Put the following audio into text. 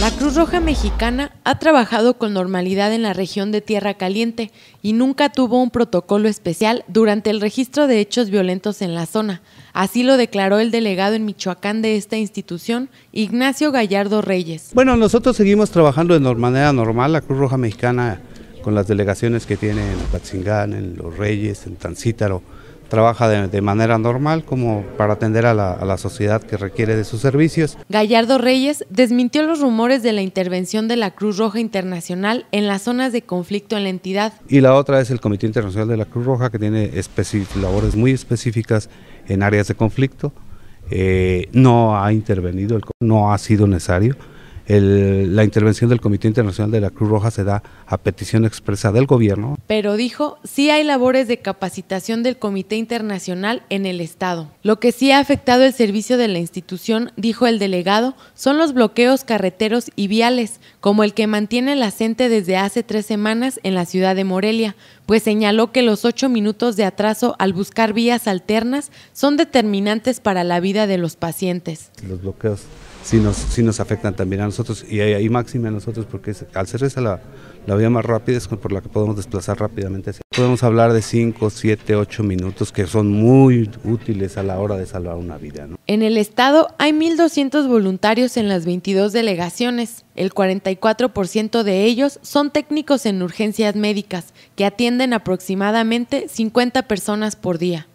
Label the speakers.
Speaker 1: La Cruz Roja Mexicana ha trabajado con normalidad en la región de Tierra Caliente y nunca tuvo un protocolo especial durante el registro de hechos violentos en la zona. Así lo declaró el delegado en Michoacán de esta institución, Ignacio Gallardo Reyes.
Speaker 2: Bueno, nosotros seguimos trabajando de manera normal, la Cruz Roja Mexicana, con las delegaciones que tiene en Patzingán, en Los Reyes, en Tancítaro, trabaja de, manera normal como para atender a la, sociedad que requiere de sus servicios.
Speaker 1: Gallardo Reyes desmintió los rumores de la intervención de la Cruz Roja Internacional en las zonas de conflicto en la entidad.
Speaker 2: Y la otra es el Comité Internacional de la Cruz Roja que tiene labores muy específicas en áreas de conflicto. Eh, no ha intervenido, no ha sido necesario la intervención del Comité Internacional de la Cruz Roja se da a petición expresa del gobierno.
Speaker 1: Pero dijo, sí hay labores de capacitación del Comité Internacional en el Estado. Lo que sí ha afectado el servicio de la institución, dijo el delegado, son los bloqueos carreteros y viales, como el que mantiene la gente desde hace tres semanas en la ciudad de Morelia, pues señaló que los ocho minutos de atraso al buscar vías alternas son determinantes para la vida de los pacientes.
Speaker 2: Los bloqueos si nos, afectan también a nosotros y, hay máxima a nosotros porque al ser esa la, vía más rápida es por la que podemos desplazar rápidamente. Podemos hablar de 5, 7, 8 minutos que son muy útiles a la hora de salvar una vida.
Speaker 1: En el estado hay 1.200 voluntarios en las 22 delegaciones. El 44% de ellos son técnicos en urgencias médicas que atienden aproximadamente 50 personas por día.